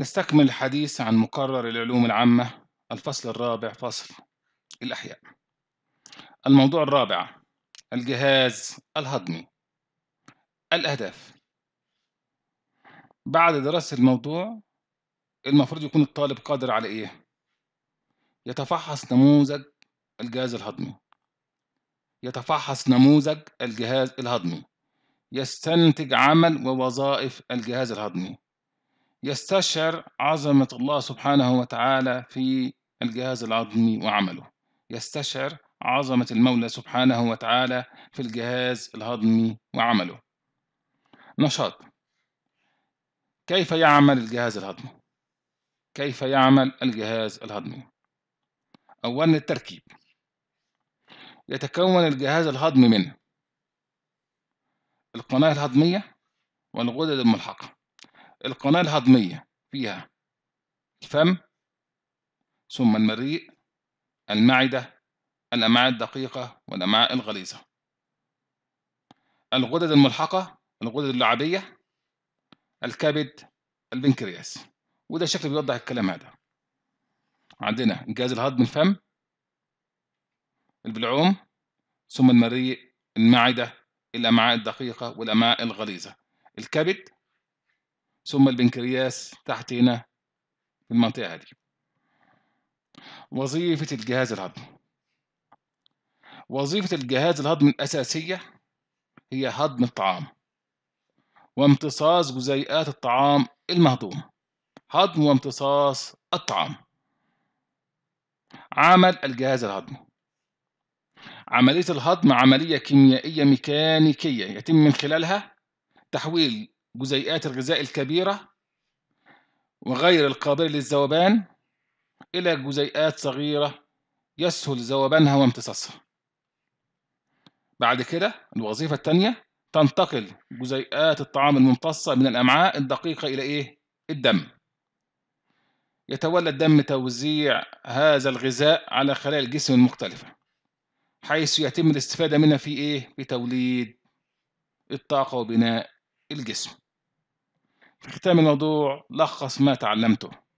نستكمل الحديث عن مقرر العلوم العامة الفصل الرابع فصل الأحياء الموضوع الرابع الجهاز الهضمي الأهداف بعد دراسة الموضوع المفروض يكون الطالب قادر على إيه؟ يتفحص نموذج الجهاز الهضمي يتفحص نموذج الجهاز الهضمي يستنتج عمل ووظائف الجهاز الهضمي يستشعر عظمة الله سبحانه وتعالى في الجهاز الهضمي وعمله يستشعر عظمة المولى سبحانه وتعالى في الجهاز الهضمي وعمله نشاط كيف يعمل الجهاز الهضمي كيف يعمل الجهاز الهضمي أولا التركيب يتكون الجهاز الهضمي من القناة الهضمية والغدد الملحقة القناة الهضمية فيها الفم ثم المريء المعدة الأمعاء الدقيقة والأمعاء الغليظة الغدد الملحقة الغدد اللعابية الكبد البنكرياس وده شكل بيوضح الكلام هذا عندنا جهاز الهضم الفم البلعوم ثم المريء المعدة الأمعاء الدقيقة والأمعاء الغليظة الكبد ثم البنكرياس تحت هنا في المنطقة هذه وظيفة الجهاز الهضمي وظيفة الجهاز الهضمي الأساسية هي هضم الطعام وامتصاص جزيئات الطعام المهضوم هضم وامتصاص الطعام عمل الجهاز الهضمي عملية الهضم عملية كيميائية ميكانيكية يتم من خلالها تحويل جزيئات الغذاء الكبيرة وغير القابلة للذوبان إلى جزيئات صغيرة يسهل ذوبانها وامتصاصها بعد كده الوظيفة الثانية تنتقل جزيئات الطعام الممتصة من الأمعاء الدقيقة إلى إيه؟ الدم يتولى الدم توزيع هذا الغذاء على خلايا الجسم المختلفة حيث يتم الاستفادة منها في إيه؟ في توليد الطاقة وبناء الجسم في ختام الموضوع لخص ما تعلمته